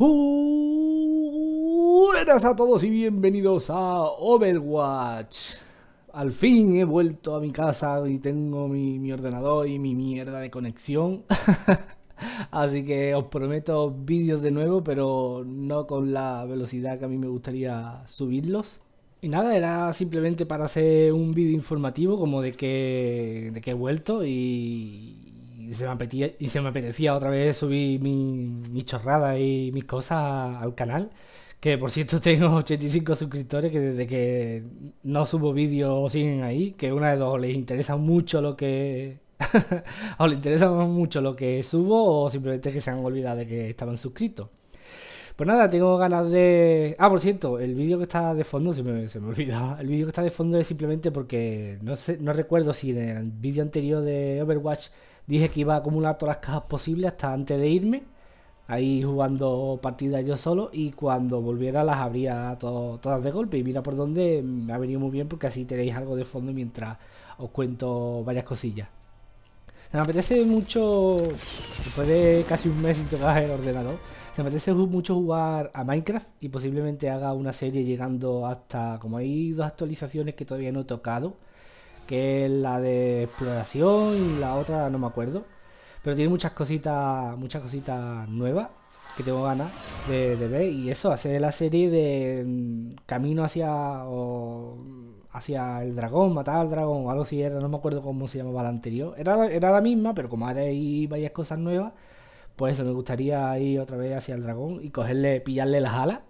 Buenas a todos y bienvenidos a Overwatch. Al fin he vuelto a mi casa y tengo mi, ordenador y mi mierda de conexión. Así que os prometo vídeos de nuevo, pero no con la velocidad que a mí me gustaría subirlos. Y nada, era simplemente para hacer un vídeo informativo como de que, de que he vuelto y, y se me apetecía, y se me apetecía otra vez subir mi, chorrada y mis cosas al canal. Que por cierto tengo 85 suscriptores que desde que no subo vídeos siguen ahí. Que una de dos, les interesa mucho lo que... o les interesa mucho lo que subo o simplemente que se han olvidado de que estaban suscritos. Pues nada, tengo ganas de... Ah, por cierto, el vídeo que está de fondo, se me, se me olvidaba, el vídeo que está de fondo es simplemente porque no, sé, no recuerdo si en el vídeo anterior de Overwatch Dije que iba a acumular todas las cajas posibles hasta antes de irme. Ahí jugando partidas yo solo. Y cuando volviera las abría todas de golpe. Y mira por dónde me ha venido muy bien porque así tenéis algo de fondo mientras os cuento varias cosillas. Se Me apetece mucho, después de casi un mes sin tocar el ordenador, Se me apetece mucho jugar a Minecraft y posiblemente haga una serie llegando hasta, como hay dos actualizaciones que todavía no he tocado, que es la de exploración y la otra no me acuerdo. Pero tiene muchas cositas, muchas cositas nuevas que tengo ganas de, ver. Y eso, hace la serie de mm, camino hacia o hacia el dragón, matar al dragón o algo así era, no me acuerdo cómo se llamaba la anterior. Era, era la misma, pero como hay varias cosas nuevas, pues me gustaría ir otra vez hacia el dragón y cogerle, pillarle las alas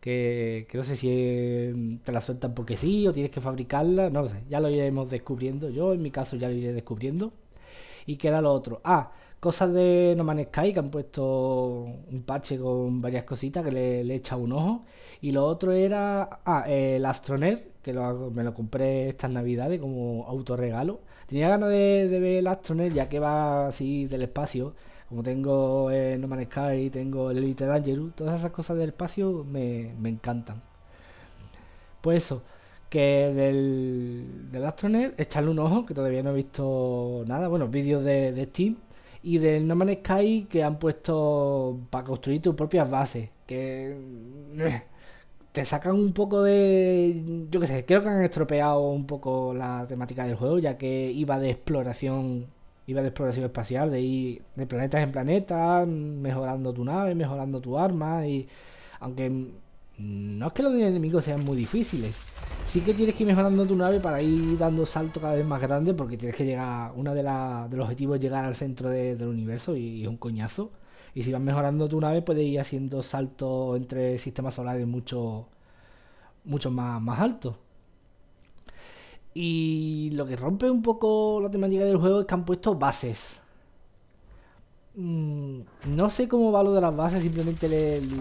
que, no sé si em, te la sueltan porque sí o tienes que fabricarla, no sé, ya lo iremos descubriendo, yo en mi caso ya lo iré descubriendo. ¿Y qué era lo otro? Ah, cosas de No Man's Sky, que han puesto un parche con varias cositas que le, le he un ojo. Y lo otro era, ah, el Astroner, que me lo compré estas navidades como autorregalo. Tenía ganas de, de ver el Astroner, ya que va así del espacio como tengo el eh, No Man's Sky, tengo el Elite Dangerous, todas esas cosas del espacio me, encantan. Pues eso, que del, del Astronet, echarle un ojo, que todavía no he visto nada, bueno, vídeos de, de Steam, y del No Man's Sky que han puesto para construir tus propias bases, que te sacan un poco de. Yo qué sé, creo que han estropeado un poco la temática del juego, ya que iba de exploración iba de exploración espacial, de ir de planetas en planeta, mejorando tu nave, mejorando tu arma y aunque no es que los enemigos sean muy difíciles, sí que tienes que ir mejorando tu nave para ir dando salto cada vez más grande porque tienes que llegar, uno de, los objetivos es llegar al centro del universo y, es un coñazo. Y si vas mejorando tu nave puedes ir haciendo saltos entre sistemas solares mucho, mucho más altos. Y lo que rompe un poco la temática del juego es que han puesto bases. Mm, no sé cómo va lo de las bases, simplemente le, lo,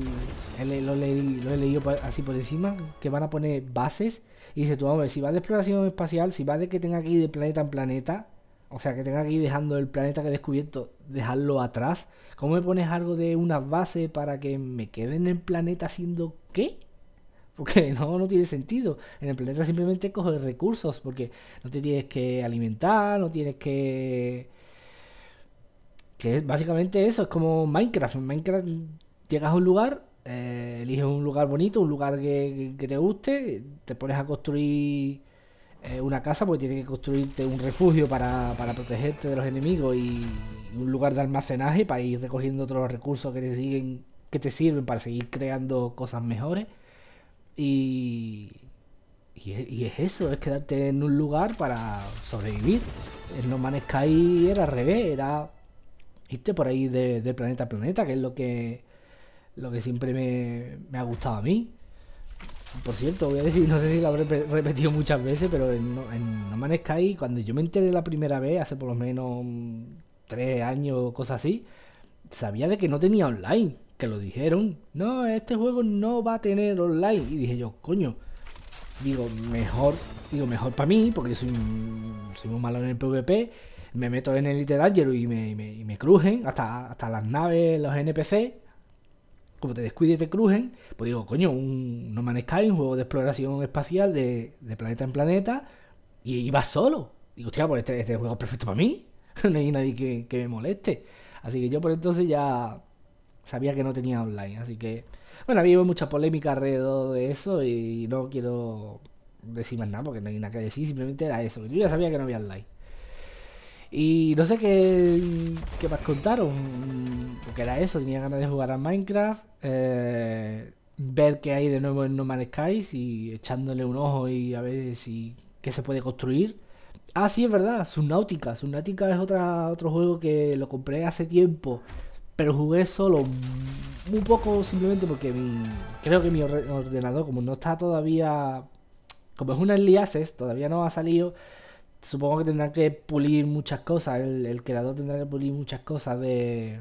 he leído así por encima, que van a poner bases. Y dice, tú vamos a ver, si va de exploración espacial, si va de que tenga que ir de planeta en planeta, o sea, que tenga que ir dejando el planeta que he descubierto, dejarlo atrás, ¿cómo me pones algo de una base para que me quede en el planeta haciendo qué? porque no, no tiene sentido. En el planeta simplemente coges recursos, porque no te tienes que alimentar, no tienes que... Que es básicamente eso, es como Minecraft. En Minecraft llegas a un lugar, eh, eliges un lugar bonito, un lugar que, te guste, te pones a construir eh, una casa porque tienes que construirte un refugio para, para protegerte de los enemigos y un lugar de almacenaje para ir recogiendo otros recursos que te siguen que te sirven para seguir creando cosas mejores y, y, es eso, es quedarte en un lugar para sobrevivir. En No Man's Sky era al revés, era irte por ahí de, planeta a planeta, que es lo que, lo que siempre me, ha gustado a mí. Por cierto, voy a decir, no sé si lo habré repetido muchas veces, pero en, No Man's Sky, cuando yo me enteré la primera vez, hace por lo menos tres años o cosas así, sabía de que no tenía online que lo dijeron, no, este juego no va a tener online. Y dije yo, coño, digo, mejor, digo, mejor para mí, porque yo soy, soy muy malo en el PvP, me meto en el Elite Danger y me, crujen, hasta, hasta las naves, los NPC, como te descuides te crujen, pues digo, coño, un No Man's un juego de exploración espacial de, de planeta en planeta, y, iba vas solo. Digo, hostia, pues este, este juego es perfecto para mí, no hay nadie que, que me moleste. Así que yo por entonces ya sabía que no tenía online. Así que, bueno, había mucha polémica alrededor de eso y no quiero decir más nada porque no hay nada que decir, simplemente era eso. Yo ya sabía que no había online. Y no sé qué, más contaron, porque era eso, tenía ganas de jugar a Minecraft, eh, ver qué hay de nuevo en No Man's Skies y echándole un ojo y a ver si qué se puede construir. Ah, sí, es verdad, Subnautica. Subnautica es otra, otro juego que lo compré hace tiempo pero jugué solo muy poco simplemente porque mi creo que mi ordenador como no está todavía como es un early todavía no ha salido supongo que tendrá que pulir muchas cosas el, creador tendrá que pulir muchas cosas de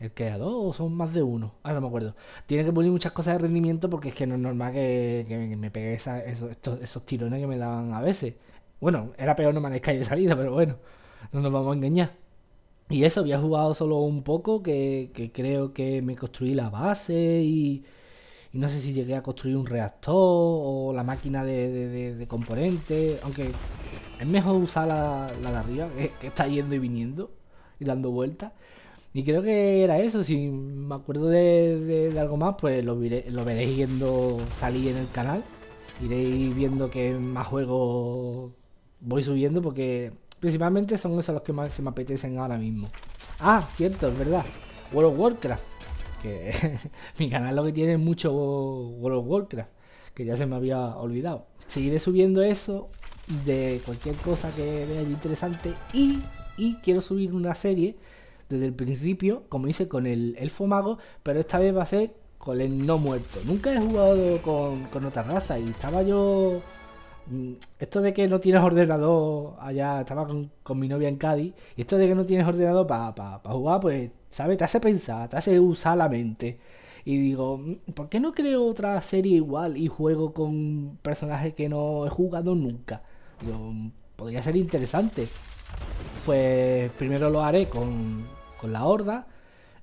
el creador o son más de uno ah no me acuerdo tiene que pulir muchas cosas de rendimiento porque es que no es normal que, me pegue esos, tirones que me daban a veces bueno era peor no manejar de salida pero bueno no nos vamos a engañar y eso, había jugado solo un poco, que, creo que me construí la base y, no sé si llegué a construir un reactor o la máquina de, de, componentes, aunque es mejor usar la, de arriba, que, está yendo y viniendo y dando vueltas. Y creo que era eso, si me acuerdo de, algo más, pues lo, veréis yendo salir en el canal. Iréis viendo que más juegos voy subiendo porque Principalmente son esos los que más se me apetecen ahora mismo. Ah, cierto, es verdad. World of Warcraft. Que mi canal lo que tiene es mucho World of Warcraft. Que ya se me había olvidado. Seguiré subiendo eso de cualquier cosa que vea interesante. Y, quiero subir una serie desde el principio, como hice con el elfo mago, pero esta vez va a ser con el no muerto. Nunca he jugado con, con otra raza y estaba yo Mm, esto de que no tienes ordenador allá, estaba con, mi novia en Cádiz, y esto de que no tienes ordenador para pa, jugar, pues, ¿sabes? Te hace pensar, te hace usar la mente. Y digo, mm, ¿por qué no creo otra serie igual y juego con personajes que no he jugado nunca? Digo, mm, podría ser interesante. Pues primero lo haré con, la horda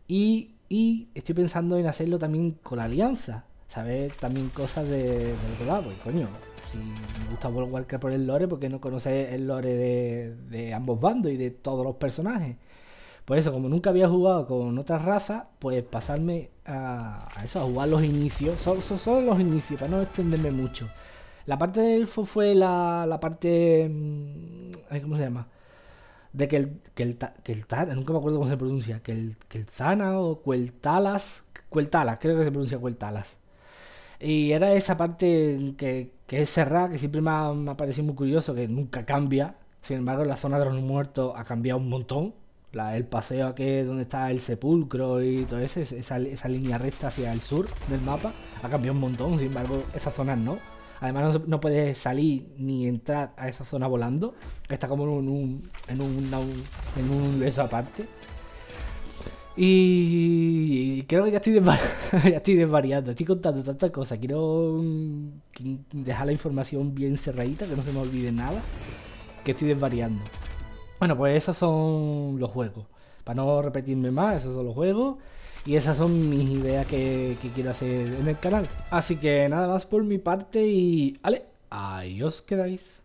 y, y, estoy pensando en hacerlo también con la alianza. Saber también cosas de, del otro lado. Y coño, me gusta World Walker por el lore, porque no conoce el lore de, ambos bandos y de todos los personajes. Por eso, como nunca había jugado con otras razas, pues pasarme a, eso, a jugar los inicios, son los inicios, para no extenderme mucho. La parte del elfo fue la, parte. Mm, ¿Cómo se llama? de que el, que el, que el nunca me acuerdo cómo se pronuncia, que el, que el Zana o Cueltalas, Cueltalas, creo que se pronuncia Cueltalas. Y era esa parte que, que es Serra, que siempre me ha, parecido muy curioso, que nunca cambia. Sin embargo, la zona de los muertos ha cambiado un montón. La, el paseo aquí donde está el sepulcro y todo eso, esa, línea recta hacia el sur del mapa, ha cambiado un montón. Sin embargo, esa zona no. Además, no, puedes salir ni entrar a esa zona volando. Está como en un, en un, en un, en un aparte. Y creo que ya estoy, estoy desvariando, estoy contando tantas cosas. Quiero mm, dejar la información bien cerradita, que no se me olvide nada, que estoy desvariando. Bueno, pues esos son los juegos. Para no repetirme más, esos son los juegos. Y esas son mis ideas que, que quiero hacer en el canal. Así que nada más por mi parte y... ¡Ale! Ahí os quedáis.